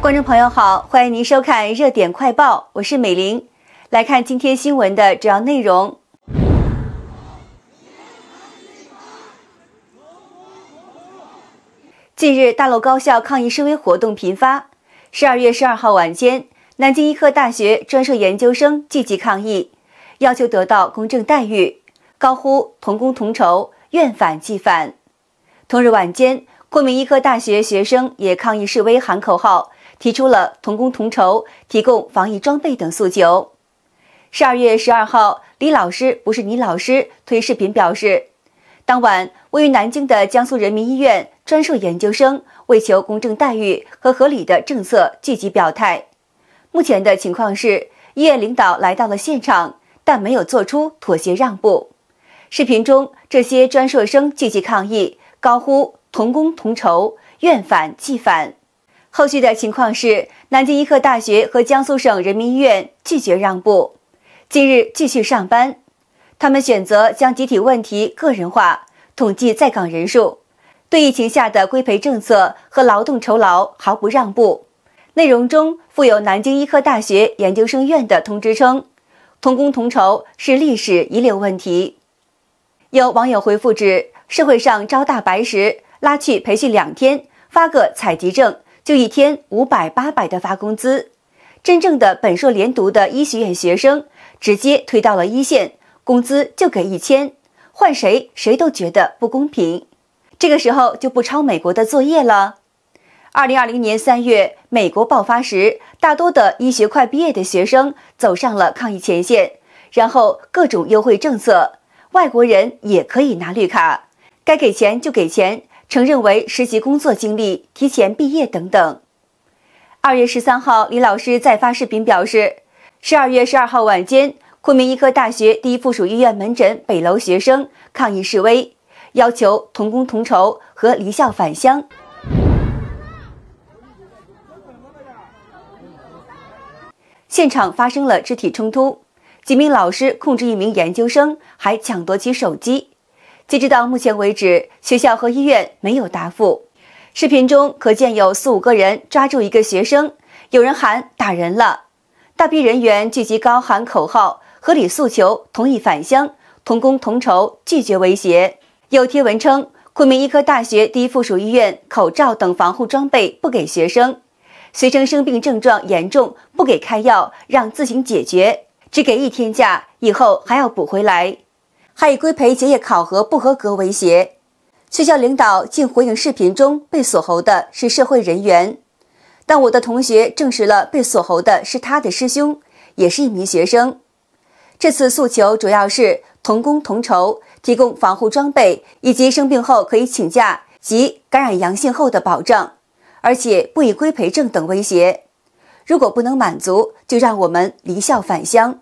观众朋友好，欢迎您收看《热点快报》，我是美玲。来看今天新闻的主要内容。近日，大陆高校抗议示威活动频发。十二月十二号晚间，南京医科大学专硕研究生聚集抗议，要求得到公正待遇，高呼“同工同酬，愿反即反”。同日晚间，昆明医科大学学生也抗议示威，喊口号。提出了同工同酬、提供防疫装备等诉求。十二月十二号，李老师不是你老师推视频表示，当晚位于南京的江苏人民医院专硕研究生为求公正待遇和合理的政策，积极表态。目前的情况是，医院领导来到了现场，但没有做出妥协让步。视频中，这些专硕生积极抗议，高呼同工同酬，怨反即反。后续的情况是，南京医科大学和江苏省人民医院拒绝让步，近日继续上班。他们选择将集体问题个人化，统计在岗人数，对疫情下的规培政策和劳动酬劳毫不让步。内容中附有南京医科大学研究生院的通知称：“同工同酬是历史遗留问题。”有网友回复指：“社会上招大白时，拉去培训两天，发个采集证。”就一天五百八百的发工资，真正的本硕连读的医学院学生直接推到了一线，工资就给一千，换谁谁都觉得不公平。这个时候就不抄美国的作业了。二零二零年三月美国爆发时，大多的医学快毕业的学生走上了抗疫前线，然后各种优惠政策，外国人也可以拿绿卡，该给钱就给钱。承认为实习工作经历、提前毕业等等。二月十三号，李老师再发视频表示，十二月十二号晚间，昆明医科大学第一附属医院门诊北楼学生抗议示威，要求同工同酬和离校返乡，现场发生了肢体冲突，几名老师控制一名研究生，还抢夺其手机。截止到目前为止，学校和医院没有答复。视频中可见有四五个人抓住一个学生，有人喊“打人了”。大批人员聚集高喊口号，合理诉求，同意返乡，同工同酬，拒绝威胁。有贴文称，昆明医科大学第一附属医院口罩等防护装备不给学生，学生生病症状严重不给开药，让自行解决，只给一天假，以后还要补回来。还以规培结业考核不合格威胁，学校领导竟回应视频中被锁喉的是社会人员，但我的同学证实了被锁喉的是他的师兄，也是一名学生。这次诉求主要是同工同酬、提供防护装备以及生病后可以请假及感染阳性后的保障，而且不以规培证等威胁。如果不能满足，就让我们离校返乡。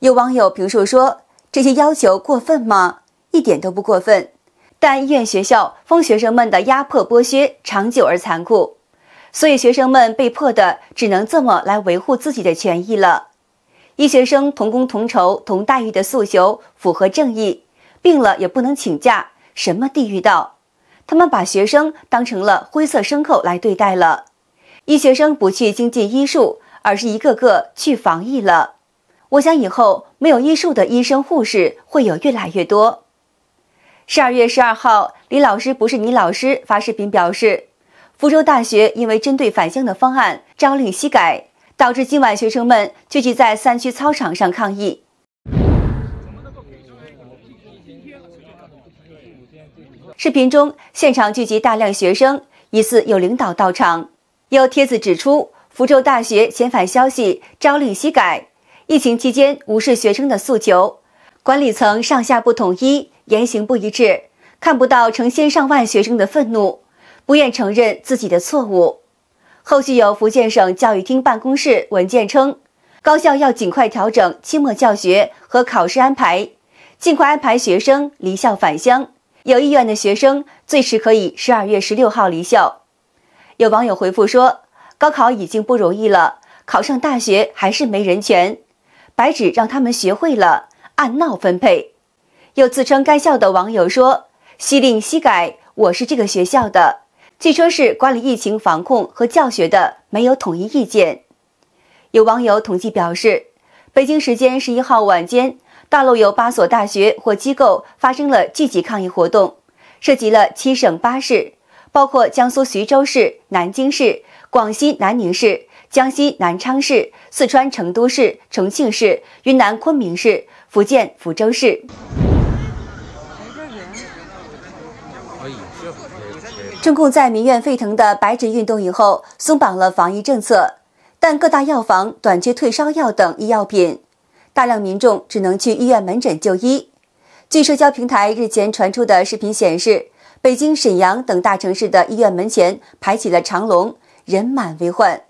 有网友评述说。这些要求过分吗？一点都不过分。但医院学校封学生们的压迫剥削长久而残酷，所以学生们被迫的只能这么来维护自己的权益了。医学生同工同酬同待遇的诉求符合正义，病了也不能请假，什么地狱道？他们把学生当成了灰色牲口来对待了。医学生不去精进医术，而是一个个去防疫了。我想以后没有医术的医生护士会有越来越多。十二月十二号，李老师不是你老师发视频表示，福州大学因为针对返乡的方案朝令夕改，导致今晚学生们聚集在三区操场上抗议。视频中，现场聚集大量学生，疑似有领导到场。有帖子指出，福州大学遣返消息朝令夕改。疫情期间无视学生的诉求，管理层上下不统一，言行不一致，看不到成千上万学生的愤怒，不愿承认自己的错误。后续有福建省教育厅办公室文件称，高校要尽快调整期末教学和考试安排，尽快安排学生离校返乡。有意愿的学生最迟可以十二月十六号离校。有网友回复说，高考已经不容易了，考上大学还是没人权。白纸让他们学会了按闹分配，又自称该校的网友说：“西令西改，我是这个学校的。”据说是管理疫情防控和教学的没有统一意见。有网友统计表示，北京时间十一号晚间，大陆有八所大学或机构发生了聚集抗议活动，涉及了七省八市，包括江苏徐州市、南京市、广西南宁市。江西南昌市、四川成都市、重庆市、云南昆明市、福建福州市。中共在民怨沸腾的“白纸运动”以后松绑了防疫政策，但各大药房短缺退烧药等医药品，大量民众只能去医院门诊就医。据社交平台日前传出的视频显示，北京、沈阳等大城市的医院门前排起了长龙，人满为患。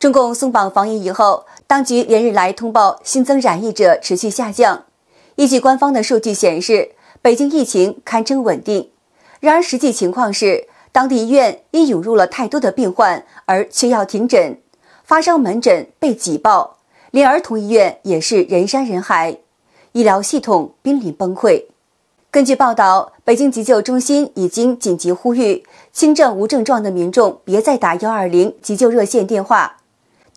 中共松绑防疫以后，当局连日来通报新增染疫者持续下降。依据官方的数据显示，北京疫情堪称稳定。然而实际情况是，当地医院因涌入了太多的病患而缺药停诊，发烧门诊被挤爆，连儿童医院也是人山人海，医疗系统濒临崩溃。根据报道，北京急救中心已经紧急呼吁轻症无症状的民众别再打幺二零急救热线电话。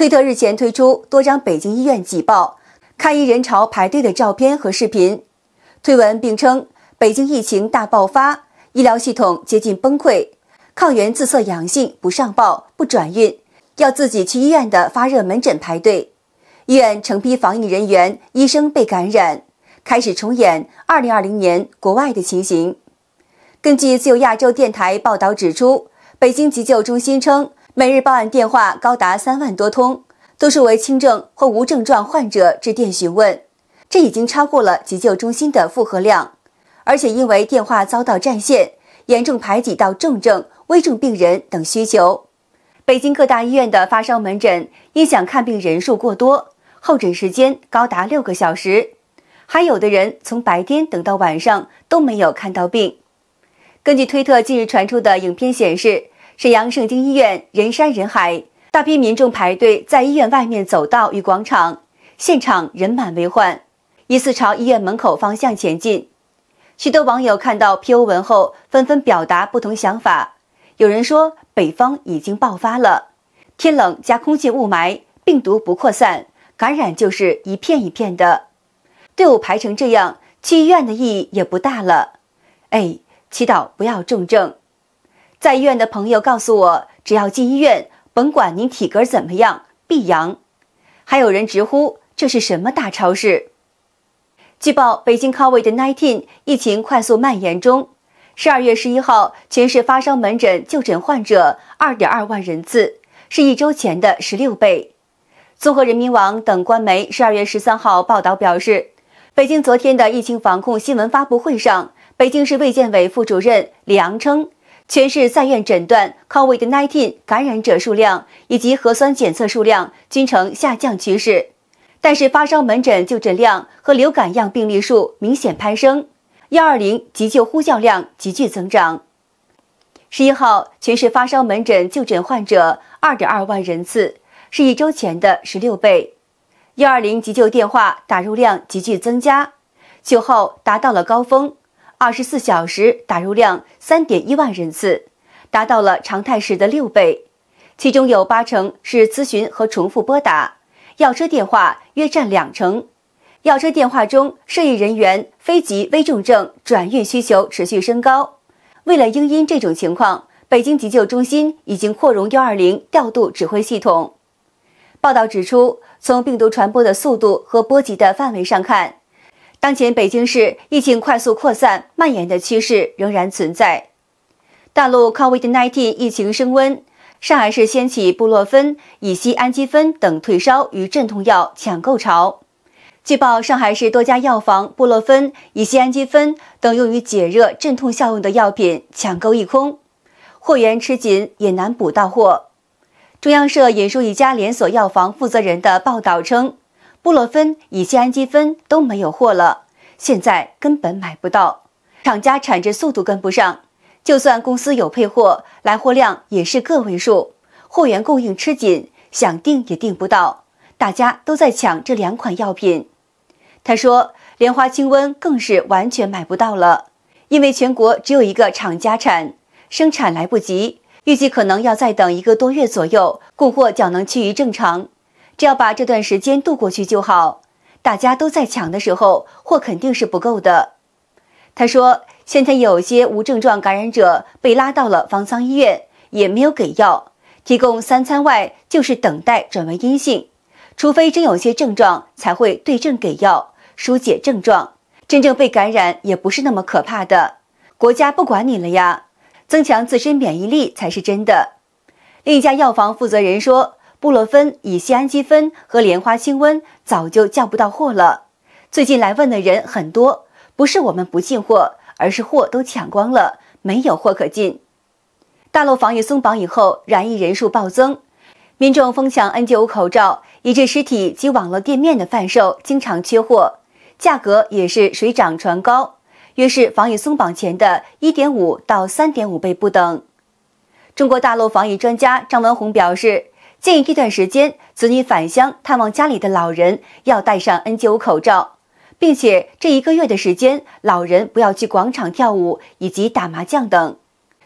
推特日前推出多张北京医院挤爆、看医人潮排队的照片和视频，推文并称北京疫情大爆发，医疗系统接近崩溃，抗原自测阳性不上报、不转运，要自己去医院的发热门诊排队，医院成批防疫人员、医生被感染，开始重演2020年国外的情形。根据自由亚洲电台报道指出，北京急救中心称。每日报案电话高达三万多通，都是为轻症或无症状患者致电询问，这已经超过了急救中心的负荷量，而且因为电话遭到占线，严重排挤到重症、危重病人等需求。北京各大医院的发烧门诊因想看病人数过多，候诊时间高达六个小时，还有的人从白天等到晚上都没有看到病。根据推特近日传出的影片显示。沈阳盛京医院人山人海，大批民众排队在医院外面走道与广场，现场人满为患。疑似朝医院门口方向前进，许多网友看到 PO 文后纷纷表达不同想法。有人说：“北方已经爆发了，天冷加空气雾霾，病毒不扩散，感染就是一片一片的。队伍排成这样，去医院的意义也不大了。”哎，祈祷不要重症。在医院的朋友告诉我，只要进医院，甭管您体格怎么样，必阳。还有人直呼这是什么大超市？据报，北京 c o 的 nineteen 疫情快速蔓延中。十二月十一号，全市发烧门诊就诊患者二点二万人次，是一周前的十六倍。综合人民网等官媒，十二月十三号报道表示，北京昨天的疫情防控新闻发布会上，北京市卫健委副主任李昂称。全市在院诊断 COVID-19 感染者数量以及核酸检测数量均呈下降趋势，但是发烧门诊就诊量和流感样病例数明显攀升，幺二零急救呼叫量急剧增长。十一号全市发烧门诊就诊患者二点二万人次，是一周前的十六倍，幺二零急救电话打入量急剧增加，酒后达到了高峰。二十四小时打入量三点一万人次，达到了常态时的六倍，其中有八成是咨询和重复拨打，要车电话约占两成。要车电话中，涉疫人员、非急危重症转运需求持续升高。为了应因这种情况，北京急救中心已经扩容幺二零调度指挥系统。报道指出，从病毒传播的速度和波及的范围上看。当前北京市疫情快速扩散蔓延的趋势仍然存在，大陆 COVID-19 疫情升温，上海市掀起布洛芬、乙烯氨基酚等退烧与镇痛药抢购潮。据报，上海市多家药房布洛芬、乙烯氨基酚等用于解热镇痛效用的药品抢购一空，货源吃紧，也难补到货。中央社引述一家连锁药房负责人的报道称。布洛芬、乙酰氨基酚都没有货了，现在根本买不到。厂家产制速度跟不上，就算公司有配货，来货量也是个位数，货源供应吃紧，想订也订不到。大家都在抢这两款药品。他说，莲花清瘟更是完全买不到了，因为全国只有一个厂家产，生产来不及，预计可能要再等一个多月左右，供货较能趋于正常。只要把这段时间度过去就好。大家都在抢的时候，货肯定是不够的。他说：“现在有些无症状感染者被拉到了方舱医院，也没有给药，提供三餐外就是等待转为阴性。除非真有些症状，才会对症给药，疏解症状。真正被感染也不是那么可怕的。国家不管你了呀，增强自身免疫力才是真的。”另一家药房负责人说。布洛芬、乙酰氨基酚和莲花清瘟早就叫不到货了。最近来问的人很多，不是我们不进货，而是货都抢光了，没有货可进。大陆防疫松绑以后，染疫人数暴增，民众疯抢 N95 口罩，以致实体及网络店面的贩售经常缺货，价格也是水涨船高，约是防疫松绑前的一点五到三点五倍不等。中国大陆防疫专家张文宏表示。建议这段时间，子女返乡探望家里的老人要戴上 N95 口罩，并且这一个月的时间，老人不要去广场跳舞以及打麻将等。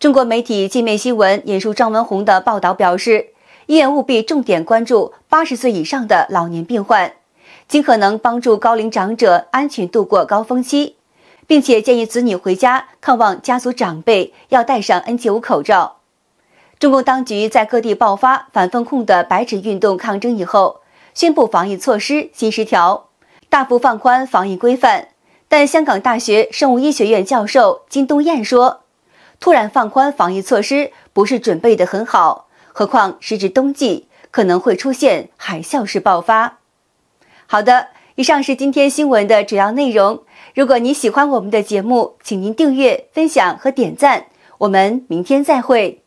中国媒体界面新闻引述张文宏的报道表示，医院务必重点关注八十岁以上的老年病患，尽可能帮助高龄长者安全度过高峰期，并且建议子女回家看望家族长辈要戴上 N95 口罩。中共当局在各地爆发反封控的白纸运动抗争以后，宣布防疫措施新十条，大幅放宽防疫规范。但香港大学生物医学院教授金东彦说：“突然放宽防疫措施，不是准备的很好，何况时值冬季，可能会出现海啸式爆发。”好的，以上是今天新闻的主要内容。如果您喜欢我们的节目，请您订阅、分享和点赞。我们明天再会。